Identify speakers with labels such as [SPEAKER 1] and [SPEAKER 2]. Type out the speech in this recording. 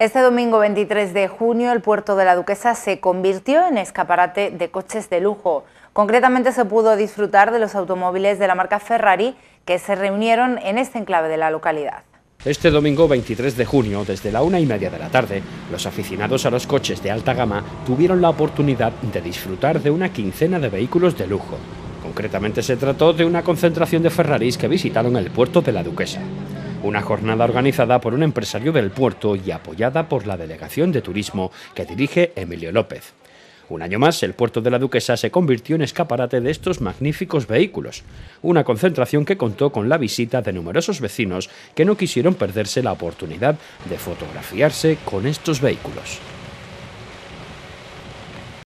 [SPEAKER 1] Este domingo 23 de junio el puerto de la Duquesa se convirtió en escaparate de coches de lujo. Concretamente se pudo disfrutar de los automóviles de la marca Ferrari que se reunieron en este enclave de la localidad.
[SPEAKER 2] Este domingo 23 de junio, desde la una y media de la tarde, los aficionados a los coches de alta gama tuvieron la oportunidad de disfrutar de una quincena de vehículos de lujo. Concretamente se trató de una concentración de Ferraris que visitaron el puerto de la Duquesa. Una jornada organizada por un empresario del puerto y apoyada por la Delegación de Turismo que dirige Emilio López. Un año más, el puerto de la Duquesa se convirtió en escaparate de estos magníficos vehículos, una concentración que contó con la visita de numerosos vecinos que no quisieron perderse la oportunidad de fotografiarse con estos vehículos.